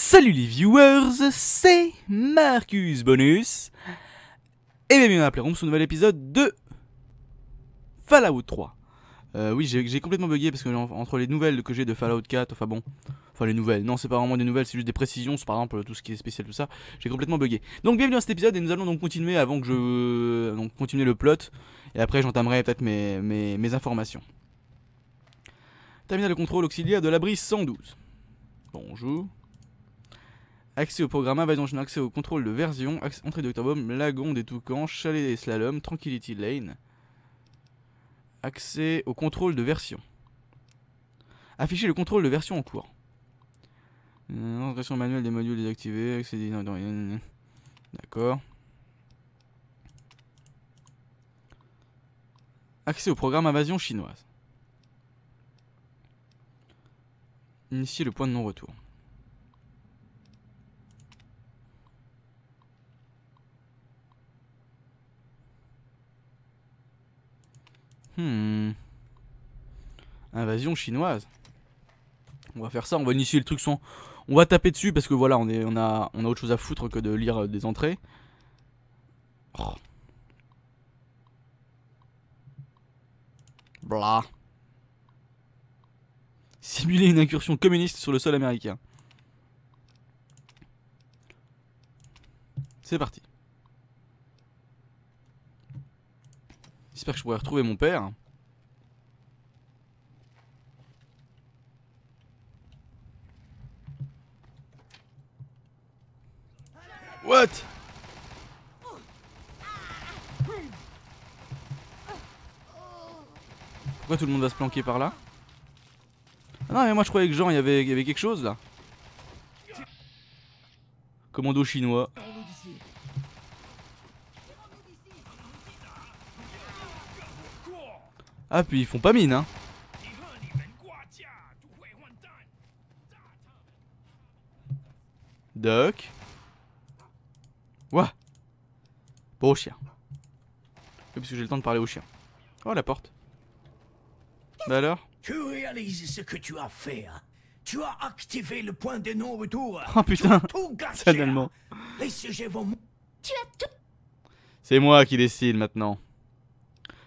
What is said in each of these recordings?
Salut les viewers, c'est Marcus Bonus Et bienvenue à Playroom sur un nouvel épisode de Fallout 3 euh, Oui j'ai complètement bugué parce que entre les nouvelles que j'ai de Fallout 4, enfin bon Enfin les nouvelles, non c'est pas vraiment des nouvelles c'est juste des précisions par exemple tout ce qui est spécial tout ça J'ai complètement bugué Donc bienvenue à cet épisode et nous allons donc continuer avant que je... Donc continuer le plot Et après j'entamerai peut-être mes, mes, informations Terminal de contrôle auxiliaire de l'abri 112 Bonjour Accès au programme, invasion chinoise, accès au contrôle de version, entrée d'Octobomb, Lagon des Toucans, Chalet des Slalom, Tranquility Lane. Accès au contrôle de version. Afficher le contrôle de version en cours. Euh, Installation manuelle des modules désactivés, D'accord. Accès au programme invasion chinoise. Initier le point de non-retour. Hmm. Invasion chinoise. On va faire ça, on va initier le truc sans... On va taper dessus parce que voilà, on, est, on, a, on a autre chose à foutre que de lire euh, des entrées. Oh. Blah. Simuler une incursion communiste sur le sol américain. C'est parti. J'espère que je pourrai retrouver mon père. What Pourquoi tout le monde va se planquer par là ah Non mais moi je croyais que Jean il y avait quelque chose là. Commando chinois. Ah, puis ils font pas mine, hein. Duck. Ouah. Bon chien. Oui, parce que j'ai le temps de parler au chien. Oh, la porte. Bah alors hein Tu as activé le point de retour Oh putain, c'est hein. C'est moi qui décide maintenant.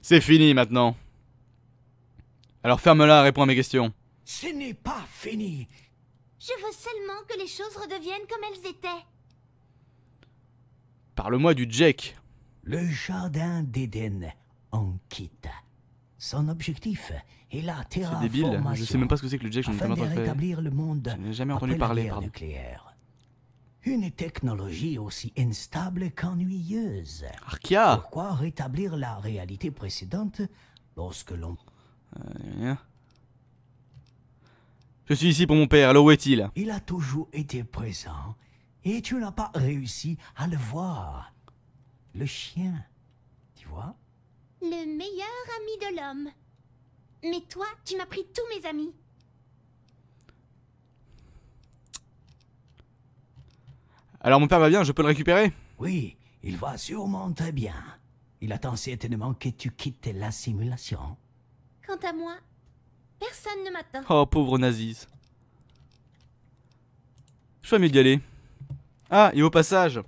C'est fini maintenant. Alors ferme-la, réponds à mes questions. Ce n'est pas fini. Je veux seulement que les choses redeviennent comme elles étaient. Parle-moi du Jack. Le jardin d'Eden en quitte. Son objectif est la terraformation. C'est débile, je sais même pas ce que c'est que le Jack, j'en ai jamais entendu parler. le monde je n'ai jamais entendu parler, pardon. Nucléaire. Une technologie aussi instable qu'ennuyeuse. Arkia Pourquoi rétablir la réalité précédente lorsque l'on euh, je suis ici pour mon père, alors où est-il Il a toujours été présent et tu n'as pas réussi à le voir. Le chien, tu vois Le meilleur ami de l'homme. Mais toi, tu m'as pris tous mes amis. Alors mon père va bien, je peux le récupérer Oui, il va sûrement très bien. Il attend certainement que tu quittes la simulation à moi, personne ne m'atteint. Oh, pauvre Nazis. Je suis mieux d'y aller. Ah, et au passage.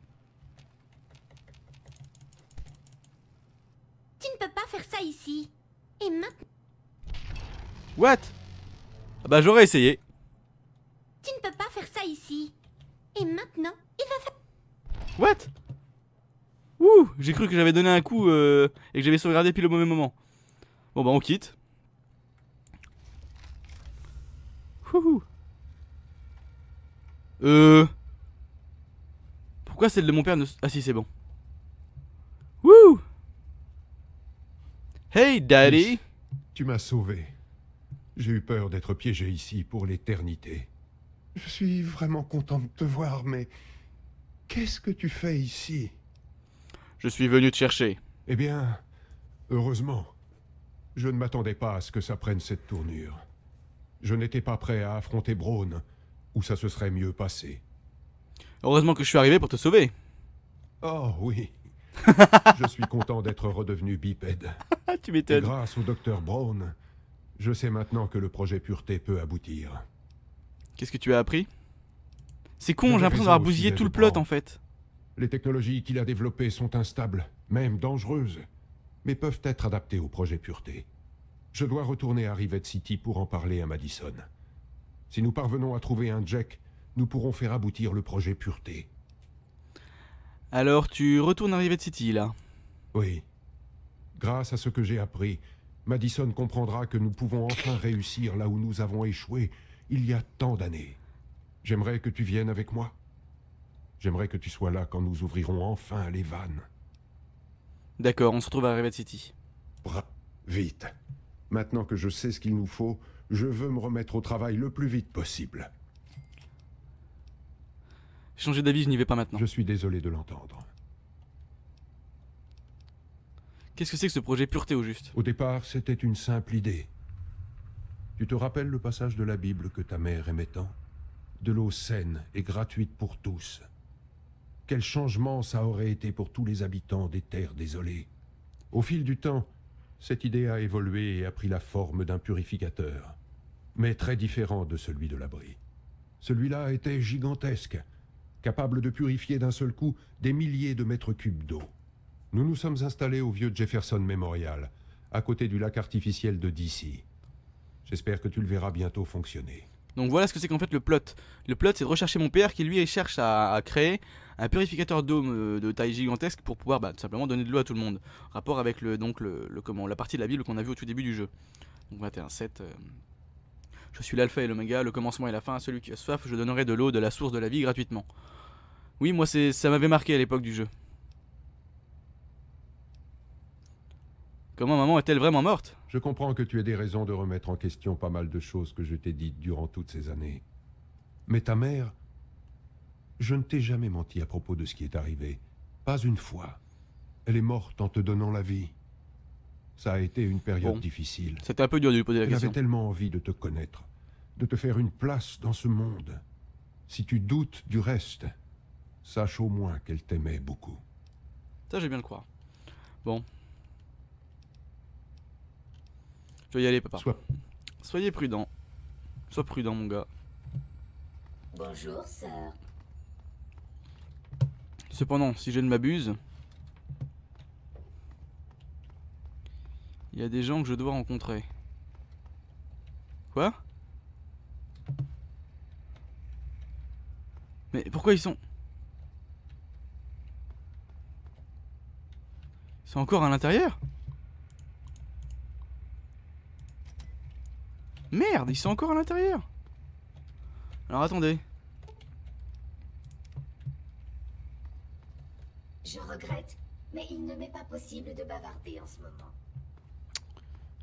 Tu ne peux pas faire ça ici. Et maintenant. What ah Bah, j'aurais essayé. Tu ne peux pas faire ça ici. Et maintenant, il va faire. What Ouh, j'ai cru que j'avais donné un coup euh, et que j'avais sauvegardé puis le mauvais moment. Bon bah on quitte. Euh... Pourquoi celle de mon père ne... Ah si, c'est bon. Wouh Hey, Daddy Tu m'as sauvé. J'ai eu peur d'être piégé ici pour l'éternité. Je suis vraiment content de te voir, mais... Qu'est-ce que tu fais ici Je suis venu te chercher. Eh bien, heureusement. Je ne m'attendais pas à ce que ça prenne cette tournure je n'étais pas prêt à affronter Braun, ou ça se serait mieux passé. Heureusement que je suis arrivé pour te sauver. Oh oui. je suis content d'être redevenu bipède. tu m'étonnes. Grâce au docteur Braun, je sais maintenant que le projet Pureté peut aboutir. Qu'est-ce que tu as appris C'est con, j'ai l'impression d'avoir bousillé tout le plot en fait. Les technologies qu'il a développées sont instables, même dangereuses, mais peuvent être adaptées au projet Pureté. Je dois retourner à Rivet City pour en parler à Madison. Si nous parvenons à trouver un Jack, nous pourrons faire aboutir le projet Pureté. Alors tu retournes à Rivet City, là Oui. Grâce à ce que j'ai appris, Madison comprendra que nous pouvons enfin réussir là où nous avons échoué il y a tant d'années. J'aimerais que tu viennes avec moi. J'aimerais que tu sois là quand nous ouvrirons enfin les vannes. D'accord, on se retrouve à Rivet City. vite. Maintenant que je sais ce qu'il nous faut, je veux me remettre au travail le plus vite possible. Changer d'avis, je n'y vais pas maintenant. Je suis désolé de l'entendre. Qu'est-ce que c'est que ce projet pureté au juste Au départ, c'était une simple idée. Tu te rappelles le passage de la Bible que ta mère aimait tant De l'eau saine et gratuite pour tous. Quel changement ça aurait été pour tous les habitants des terres désolées. Au fil du temps, cette idée a évolué et a pris la forme d'un purificateur, mais très différent de celui de l'abri. Celui-là était gigantesque, capable de purifier d'un seul coup des milliers de mètres cubes d'eau. Nous nous sommes installés au vieux Jefferson Memorial, à côté du lac artificiel de DC. J'espère que tu le verras bientôt fonctionner. Donc voilà ce que c'est qu'en fait le plot. Le plot, c'est de rechercher mon père qui lui cherche à, à créer un purificateur d'eau euh, de taille gigantesque pour pouvoir bah, simplement donner de l'eau à tout le monde. Rapport avec le, donc le, la partie de la bible qu'on a vu au tout début du jeu. Donc 21 euh, je suis l'alpha et l'oméga, le commencement et la fin. celui qui a soif, je donnerai de l'eau de la source de la vie gratuitement. Oui, moi ça m'avait marqué à l'époque du jeu. Comment maman est-elle vraiment morte Je comprends que tu aies des raisons de remettre en question pas mal de choses que je t'ai dites durant toutes ces années. Mais ta mère je ne t'ai jamais menti à propos de ce qui est arrivé. Pas une fois. Elle est morte en te donnant la vie. Ça a été une période difficile. C'était un peu dur de lui poser la Elle question. J'avais tellement envie de te connaître, de te faire une place dans ce monde. Si tu doutes du reste, sache au moins qu'elle t'aimait beaucoup. Ça, j'ai bien le croire. Bon. Je vais y aller, papa. Sois... Soyez prudent. Sois prudent, mon gars. Bonjour, sœur. Cependant, si je ne m'abuse, il y a des gens que je dois rencontrer. Quoi Mais pourquoi ils sont... Ils sont encore à l'intérieur Merde, ils sont encore à l'intérieur Alors attendez. Je regrette, mais il ne m'est pas possible de bavarder en ce moment.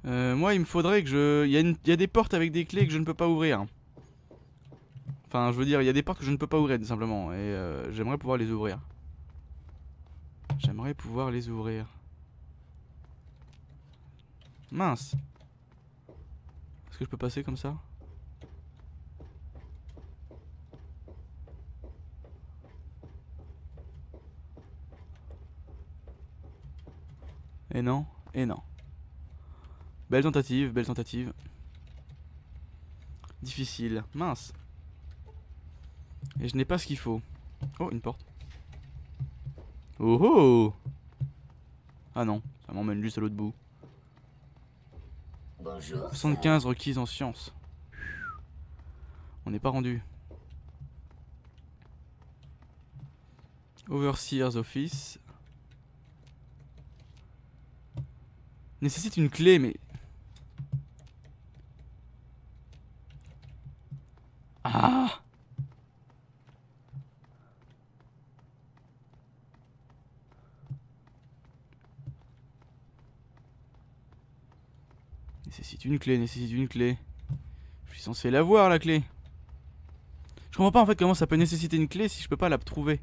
Euh, moi, il me faudrait que je... Il y, a des portes avec des clés que je ne peux pas ouvrir. Enfin, je veux dire, il y a des portes que je ne peux pas ouvrir, simplement. Et euh, j'aimerais pouvoir les ouvrir. J'aimerais pouvoir les ouvrir. Mince. Est-ce que je peux passer comme ça Et non, et non. Belle tentative, belle tentative. Difficile, mince. Et je n'ai pas ce qu'il faut. Oh, une porte. Oh oh Ah non, ça m'emmène juste à l'autre bout. 75 requises en sciences. On n'est pas rendu. Overseer's Office. nécessite une clé, mais... Ah Nécessite une clé, nécessite une clé. Je suis censé l'avoir la clé. Je comprends pas en fait comment ça peut nécessiter une clé si je peux pas la trouver.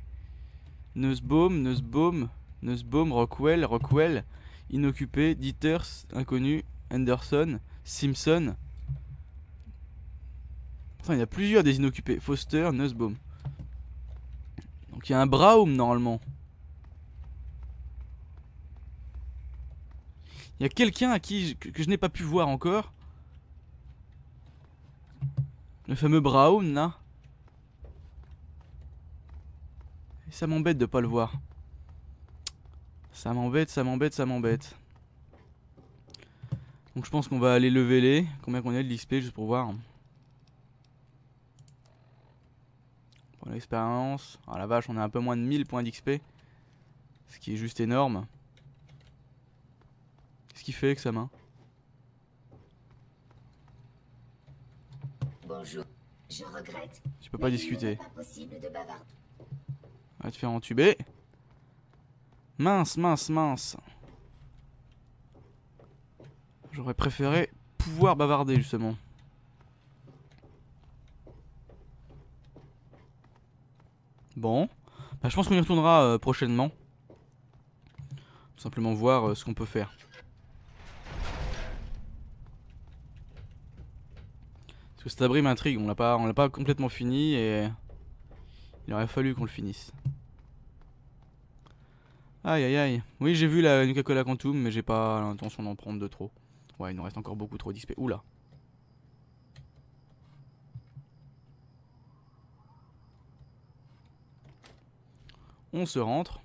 Nussbaum, Nussbaum, Nussbaum, Rockwell, Rockwell. Inoccupé, Dieters, inconnu, Anderson, Simpson. Attends, il y a plusieurs des inoccupés. Foster, Nussbaum. Donc il y a un Braum normalement. Il y a quelqu'un qui que, je n'ai pas pu voir encore. Le fameux Brown là. ça m'embête de pas le voir. Ça m'embête, ça m'embête, ça m'embête. Donc je pense qu'on va aller lever les. Combien qu'on a de l'XP juste pour voir. Pour l'expérience. Ah la vache, on a un peu moins de 1000 points d'XP. Ce qui est juste énorme. Qu'est-ce qu'il fait avec sa main Bonjour. Je regrette. Tu peux pas discuter. on va te faire entuber. Mince, mince, mince. J'aurais préféré pouvoir bavarder justement. Bon. Bah, je pense qu'on y retournera euh, prochainement. simplement voir euh, ce qu'on peut faire. Parce que cet abri m'intrigue, on l'a pas complètement fini et il aurait fallu qu'on le finisse. Aïe aïe aïe. Oui, j'ai vu la Nuka Cola Quantum, mais j'ai pas l'intention d'en prendre de trop. Ouais, il nous reste encore beaucoup trop d'XP. Oula. On se rentre.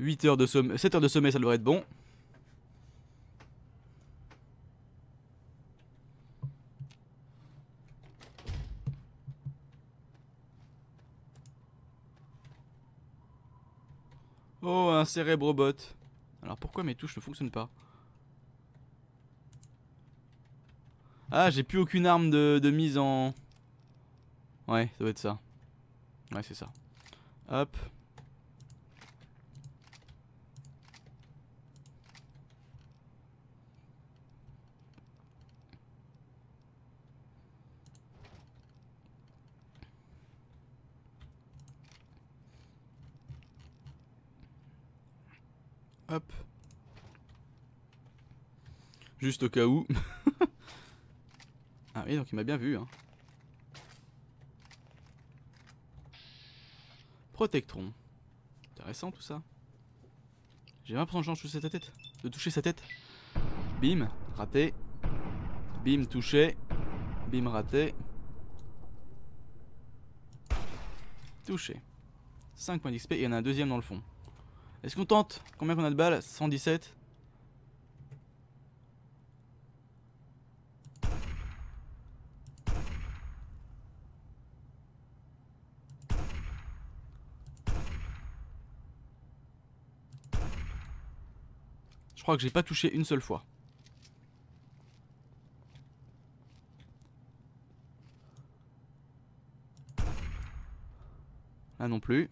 8 heures de sommeil, 7 heures de sommeil, ça devrait être bon. Cérébrobot. Alors pourquoi mes touches ne fonctionnent pas Ah, j'ai plus aucune arme de, de, mise en... Ouais, ça doit être ça. Ouais, c'est ça. Hop. Juste au cas où. ah oui, donc il m'a bien vu. Hein. Protectron. Intéressant tout ça. J'ai 20% de chance de toucher sa tête. De toucher sa tête. Bim, raté. Bim, touché. Bim, raté. Touché. 5 points d'XP, il y en a un deuxième dans le fond. Est-ce qu'on tente Combien qu'on a de balles 117 Je crois que j'ai pas touché une seule fois. Là non plus.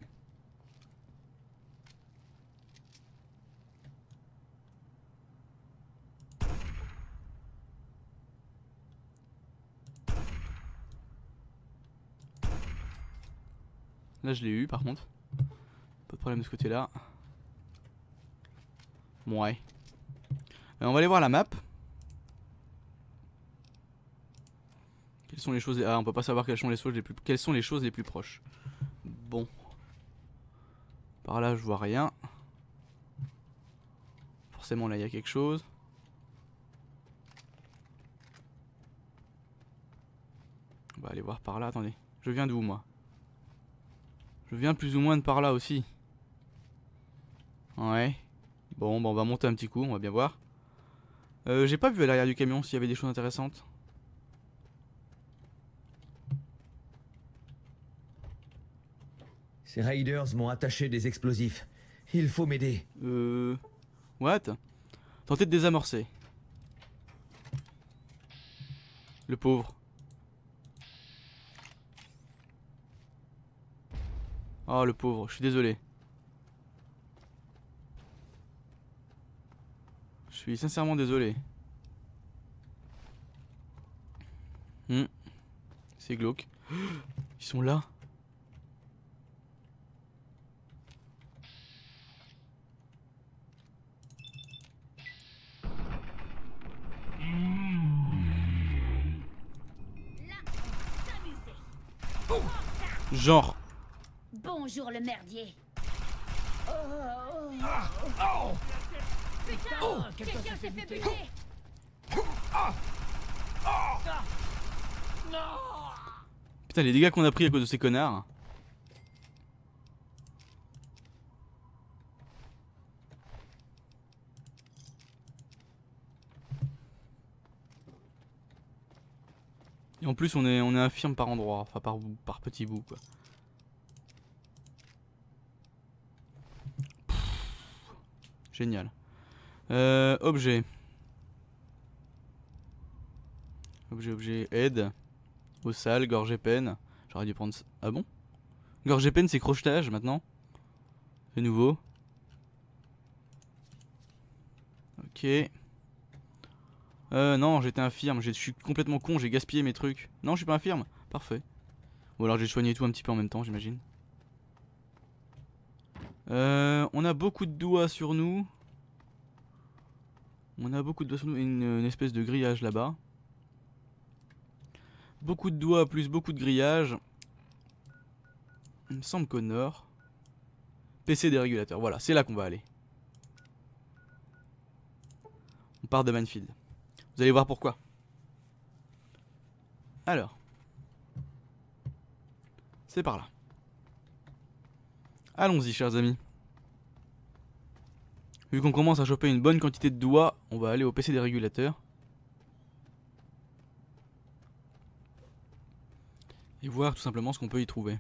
Là je l'ai eu par contre. Pas de problème de ce côté là. Ouais on va aller voir la map. Quelles sont les choses... Ah, on peut pas savoir quelles sont les choses les plus, quelles sont les choses les plus proches. Bon. Par là, je vois rien. Forcément, là, il y a quelque chose. On va aller voir par là. Attendez. Je viens d'où, moi Je viens plus ou moins de par là aussi. Ouais. Bon, bah on va monter un petit coup, on va bien voir. Euh, J'ai pas vu à l'arrière du camion s'il y avait des choses intéressantes. Ces riders m'ont attaché des explosifs. Il faut m'aider. Euh... What Tentez de désamorcer. Le pauvre. Oh le pauvre, je suis désolé. Je suis sincèrement désolé. Hmm. C'est glauque. Ils sont là. Genre. Bonjour le merdier. Oh, oh, oh putain Quelqu'un s'est fait buter Putain, les dégâts qu'on a pris à cause de ces connards. Et en plus, on est, on est infirme par endroit, enfin par, par petits bouts quoi. génial. Euh, objet. Objet, objet, aide. Au sale, gorge et peine. J'aurais dû prendre Ah bon Gorge et peine, c'est crochetage maintenant C'est nouveau. Ok. Euh, non, j'étais infirme. Je suis complètement con, j'ai gaspillé mes trucs. Non, je suis pas infirme. Parfait. Ou alors j'ai soigné tout un petit peu en même temps, j'imagine. Euh, on a beaucoup de doigts sur nous. On a beaucoup de doigts une, une espèce de grillage là-bas. Beaucoup de doigts plus beaucoup de grillage. Il me semble qu'au nord. PC des régulateurs. Voilà, c'est là qu'on va aller. On part de Manfield. Vous allez voir pourquoi. Alors. C'est par là. Allons-y, chers amis. Vu qu'on commence à choper une bonne quantité de doigts, on va aller au PC des régulateurs. Et voir tout simplement ce qu'on peut y trouver.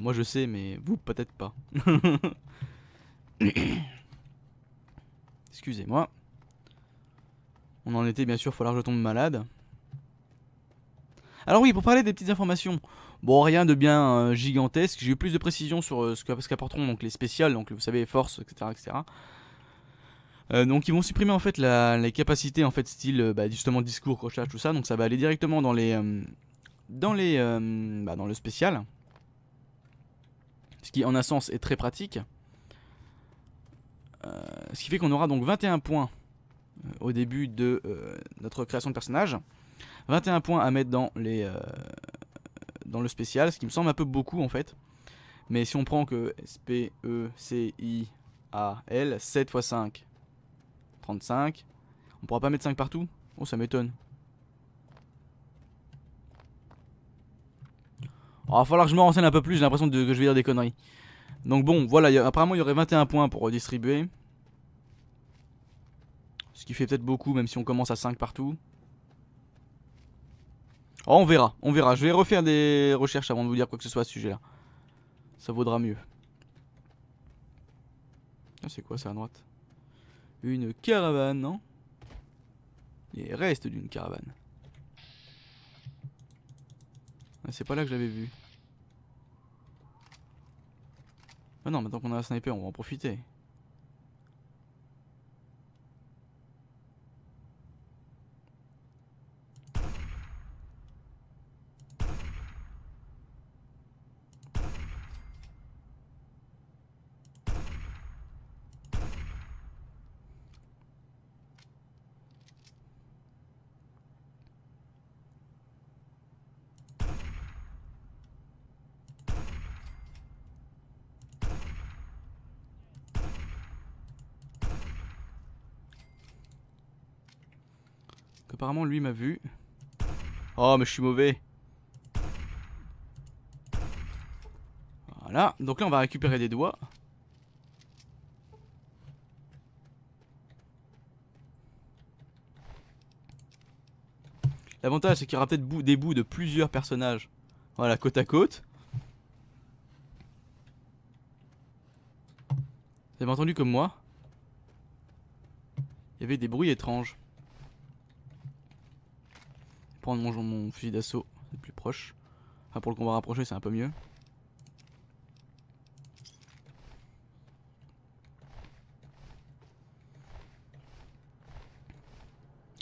moi je sais, mais vous peut-être pas. Excusez-moi. On en était bien sûr, falloir que je tombe malade. Alors oui, pour parler des petites informations, Bon, rien de bien euh, gigantesque. J'ai eu plus de précision sur euh, ce qu'apporteront donc les spéciales, donc vous savez, force, etc. etc. Euh, donc ils vont supprimer en fait les capacités en fait style bah, justement discours, crochage, tout ça. Donc ça va aller directement dans les dans les bah, dans le spécial, ce qui en un sens est très pratique. ce qui fait qu'on aura donc 21 points au début de notre création de personnage, 21 points à mettre dans les dans le spécial, ce qui me semble un peu beaucoup en fait. Mais si on prend que S, P, E, C, I, A, L, 7 x 5, 35, on pourra pas mettre 5 partout Oh, ça m'étonne. il oh, va falloir que je me renseigne un peu plus, j'ai l'impression que je vais dire des conneries. Donc bon, voilà, apparemment il y aurait 21 points pour redistribuer. Ce qui fait peut-être beaucoup, même si on commence à 5 partout. Oh, on verra, on verra. Je vais refaire des recherches avant de vous dire quoi que ce soit à ce sujet-là. Ça vaudra mieux. Ah, c'est quoi ça à droite Une caravane, non Les restes d'une caravane. Ah, c'est pas là que j'avais vu. Ah non, maintenant qu'on a un sniper, on va en profiter. apparemment lui m'a vu. Oh mais je suis mauvais. Voilà, donc là on va récupérer des doigts. L'avantage c'est qu'il y aura peut-être des bouts de plusieurs personnages. Voilà, côte à côte. Vous avez entendu comme moi Il y avait des bruits étranges prendre mon, mon fusil d'assaut, c'est plus proche. Enfin pour le combat rapprocher, c'est un peu mieux.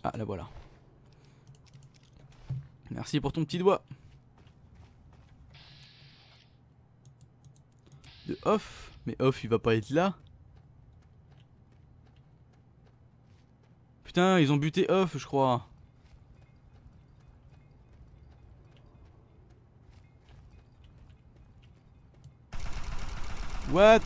Ah la voilà. Merci pour ton petit doigt. De off Mais off il va pas être là. Putain ils ont buté off je crois. What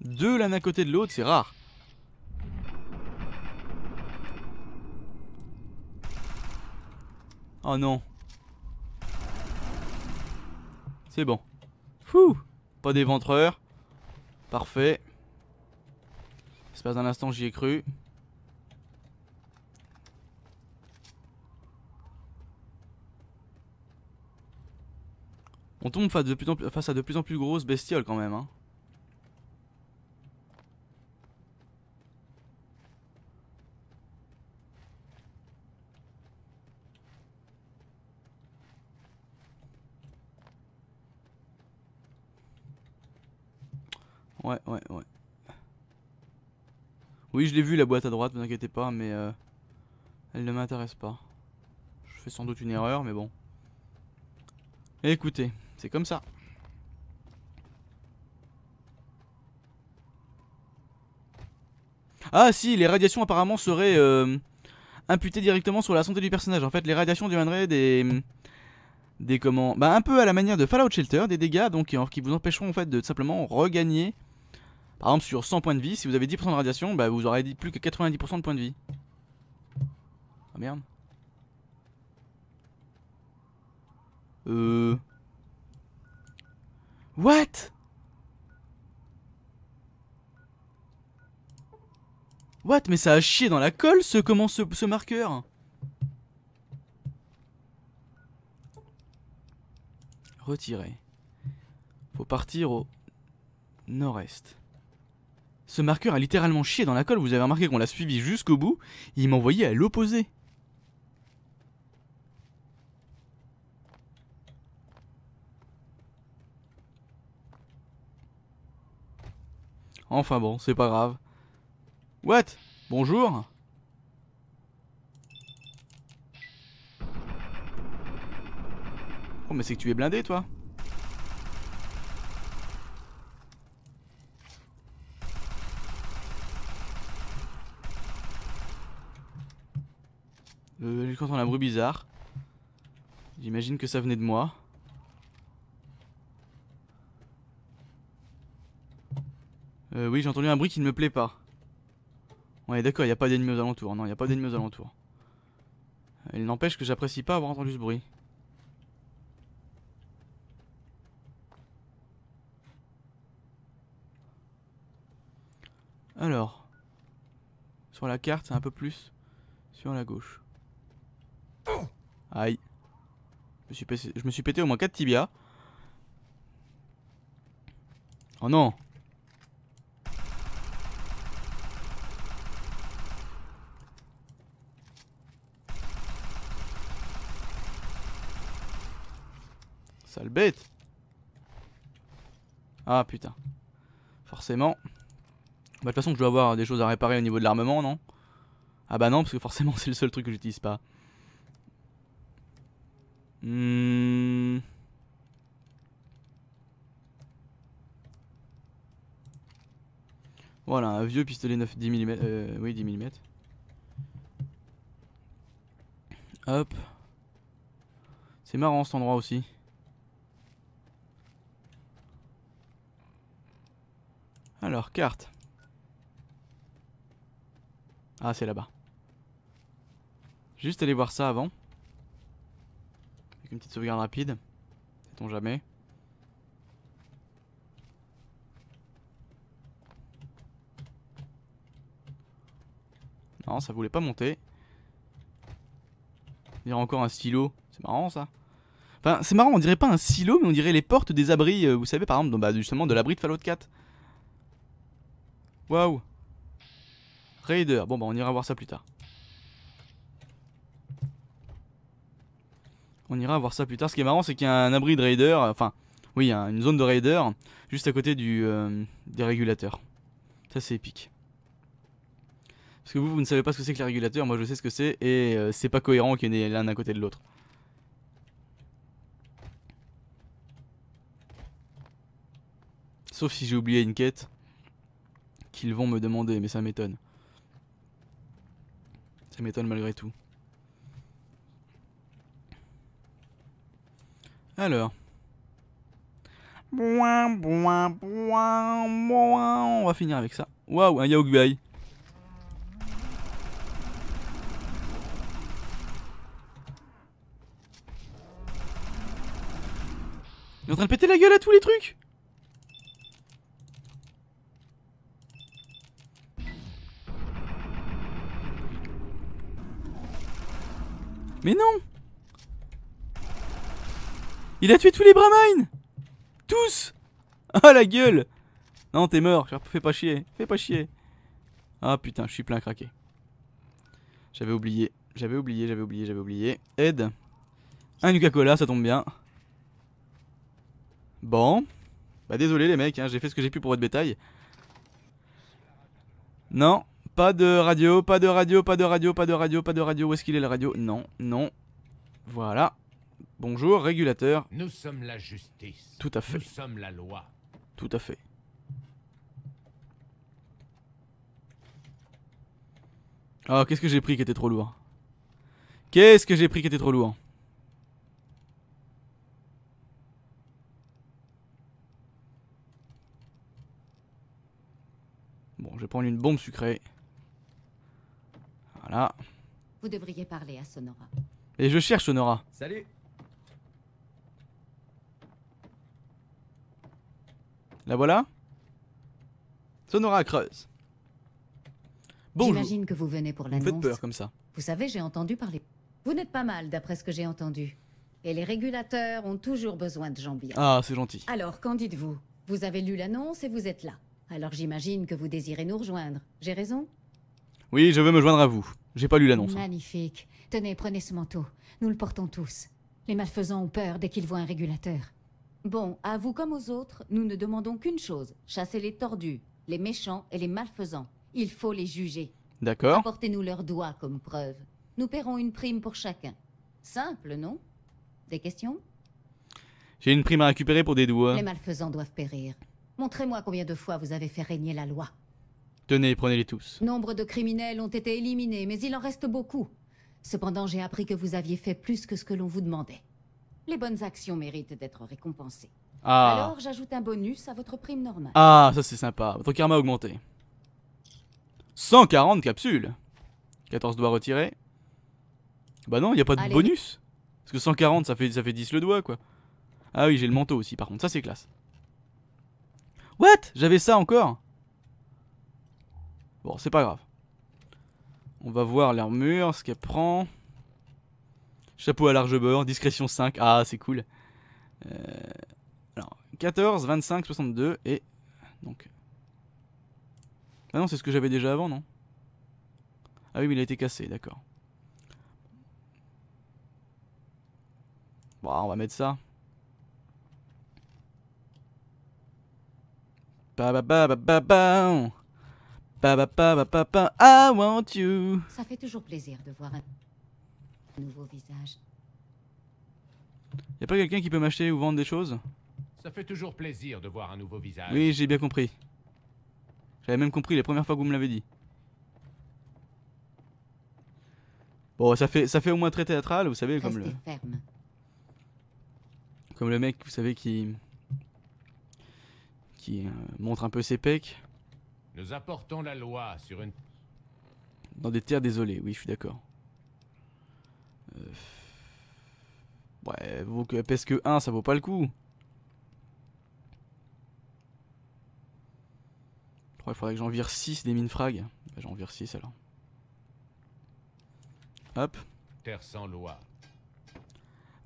Deux l'un à côté de l'autre, c'est rare. Oh non. C'est bon. Fou Pas d'éventreur. Parfait. pas d'un instant, j'y ai cru. On tombe face, de plus en plus, face à de plus en plus grosses bestioles quand même. Hein. Ouais, ouais, ouais. Oui, je l'ai vu la boîte à droite, ne vous inquiétez pas, mais euh, elle ne m'intéresse pas. Je fais sans doute une erreur, mais bon. Écoutez. C'est comme ça. Ah si, les radiations apparemment seraient euh, imputées directement sur la santé du personnage. En fait, les radiations deviendraient des... Des comment... Bah un peu à la manière de Fallout Shelter, des dégâts donc qui vous empêcheront en fait de simplement regagner... Par exemple sur 100 points de vie, si vous avez 10% de radiation, bah vous aurez plus que 90% de points de vie. Ah merde. Euh... What What Mais ça a chié dans la colle ce, ce, marqueur Retirer. Faut partir au nord-est. Ce marqueur a littéralement chié dans la colle, vous avez remarqué qu'on l'a suivi jusqu'au bout, il m'envoyait à l'opposé. Enfin bon, c'est pas grave. What Bonjour Oh mais c'est que tu es blindé toi Euh, a un bruit bizarre. J'imagine que ça venait de moi. Euh, oui, j'ai entendu un bruit qui ne me plaît pas. Ouais, d'accord, il n'y a pas d'ennemis aux alentours. Non, il n'y a pas d'ennemis aux alentours. Euh, il n'empêche que j'apprécie pas avoir entendu ce bruit. Alors, sur la carte, c'est un peu plus sur la gauche. Aïe. Je me suis, je me suis pété au moins 4 tibias. Oh non Sale bête Ah putain. Forcément. Bah, de toute façon je dois avoir des choses à réparer au niveau de l'armement, non Ah bah non, parce que forcément c'est le seul truc que j'utilise pas. Hmm. Voilà, un vieux pistolet 9, 10 mm. oui, 10 mm. Hop. C'est marrant cet endroit aussi. Alors, carte. Ah, c'est là-bas. Juste aller voir ça avant. Avec une petite sauvegarde rapide. Sait-on jamais. Non, ça voulait pas monter. y dirait encore un stylo. C'est marrant ça. Enfin, c'est marrant, on dirait pas un silo, mais on dirait les portes des abris, euh, vous savez, par exemple, bah, justement de l'abri de Fallout 4. Waouh Raider. Bon bah on ira voir ça plus tard. On ira voir ça plus tard. Ce qui est marrant c'est qu'il y a un abri de raider, enfin oui, une zone de raider juste à côté du, euh, des régulateurs. Ça c'est épique. Parce que vous, vous ne savez pas ce que c'est que les régulateurs, moi je sais ce que c'est et euh, c'est pas cohérent qu'il y en ait l'un à côté de l'autre. Sauf si j'ai oublié une quête qu'ils vont me demander, mais ça m'étonne. Ça m'étonne malgré tout. Alors. On va finir avec ça. Waouh, un Yaogbai. Il est en train de péter la gueule à tous les trucs Mais non Il a tué tous les Brahmines Tous Ah la gueule Non t'es mort, fais pas chier, fais pas chier Ah putain, je suis plein craqué. J'avais oublié, j'avais oublié, j'avais oublié, j'avais oublié. Aide Un Nuka-Cola, ça tombe bien. Bon. Bah désolé les mecs, hein. j'ai fait ce que j'ai pu pour votre bétail. Non, pas de radio, pas de radio, pas de radio, pas de radio, pas de radio. Où est-ce qu'il est la radio Non, non. Voilà. Bonjour, régulateur. Nous sommes la justice. Tout à fait. Nous sommes la loi. Tout à fait. Oh, qu'est-ce que j'ai pris qui était trop lourd Qu'est-ce que j'ai pris qui était trop lourd Bon, je vais prendre une bombe sucrée. Voilà. Vous devriez parler à Sonora. Et je cherche Sonora. Salut. La voilà. Sonora Creuse. Bonjour. J'imagine que vous venez pour l'annonce. Vous faites peur comme ça. Vous savez, j'ai entendu parler. Vous n'êtes pas mal d'après ce que j'ai entendu. Et les régulateurs ont toujours besoin de gens bien. Ah, c'est gentil. Alors, qu'en dites-vous Vous avez lu l'annonce et vous êtes là. Alors j'imagine que vous désirez nous rejoindre. J'ai raison oui, je veux me joindre à vous. J'ai pas lu l'annonce. Hein. Magnifique. Tenez, prenez ce manteau. Nous le portons tous. Les malfaisants ont peur dès qu'ils voient un régulateur. Bon, à vous comme aux autres, nous ne demandons qu'une chose. Chasser les tordus, les méchants et les malfaisants. Il faut les juger. D'accord. Apportez-nous leurs doigts comme preuve. Nous paierons une prime pour chacun. Simple, non Des questions J'ai une prime à récupérer pour des doigts. Les malfaisants doivent périr. Montrez-moi combien de fois vous avez fait régner la loi. Tenez, prenez-les tous. Nombre de criminels ont été éliminés, mais il en reste beaucoup. Cependant, j'ai appris que vous aviez fait plus que ce que l'on vous demandait. Les bonnes actions méritent d'être récompensées. Ah. Alors, j'ajoute un bonus à votre prime normale. Ah, ça c'est sympa. Votre karma a augmenté. 140 capsules. 14 doigts retirés. Bah non, il n'y a pas de bonus. Parce que 140, ça fait, ça fait 10 le doigt, quoi. Ah oui, j'ai le manteau aussi, par contre. Ça, c'est classe. What J'avais ça encore Bon, c'est pas grave. On va voir l'armure, ce qu'elle prend. Chapeau à large bord, discrétion 5. Ah, c'est cool. alors, 14, 25, 62 et... Donc... Ah non, c'est ce que j'avais déjà avant, non Ah oui, mais il a été cassé, d'accord. Bon, on va mettre ça. Ba ba ba ba ba Pa, pa, pa, pa, pa, I want you. Ça fait toujours plaisir de voir un nouveau visage. Y a pas quelqu'un qui peut m'acheter ou vendre des choses Ça fait toujours plaisir de voir un nouveau visage. Oui, j'ai bien compris. J'avais même compris les premières fois que vous me l'avez dit. Bon, ça fait, ça fait au moins très théâtral, vous savez, comme le. Comme le mec, vous savez, qui. qui euh, montre un peu ses pecs. Nous apportons la loi sur une... Dans des terres désolées, oui, je suis d'accord. Euh... Ouais, vaut que 1, ça vaut pas le coup. Je crois qu'il faudrait que j'en vire 6 des mines frag. j'en vire 6 alors. Hop. Terre sans loi,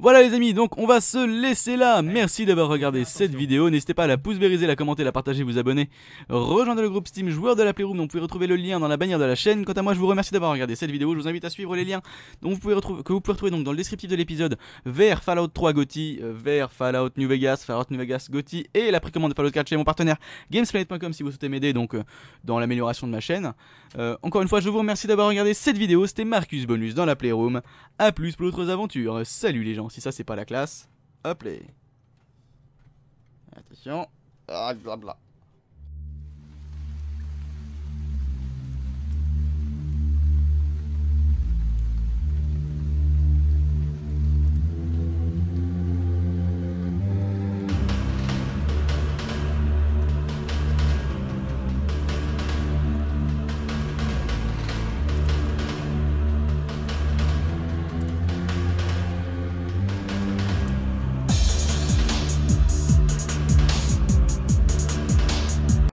voilà les amis, donc on va se laisser là. Merci d'avoir regardé cette vidéo. N'hésitez pas à la pouce bériser, la commenter, la partager, vous abonner. Rejoindre le groupe Steam joueur de la Playroom dont vous pouvez retrouver le lien dans la bannière de la chaîne. Quant à moi, je vous remercie d'avoir regardé cette vidéo. Je vous invite à suivre les liens vous pouvez retrouver, que vous pouvez retrouver donc dans le descriptif de l'épisode vers Fallout 3 Gotti, euh, vers Fallout New Vegas, Fallout New Vegas Gotti et la précommande de Fallout 4 chez mon partenaire gamesplanet.com si vous souhaitez m'aider donc euh, dans l'amélioration de ma chaîne. Euh, encore une fois, je vous remercie d'avoir regardé cette vidéo. C'était Marcus Bonus dans la Playroom. A plus pour d'autres aventures. Salut les gens si ça c'est pas la classe. Hop les. Attention. Ah, blabla.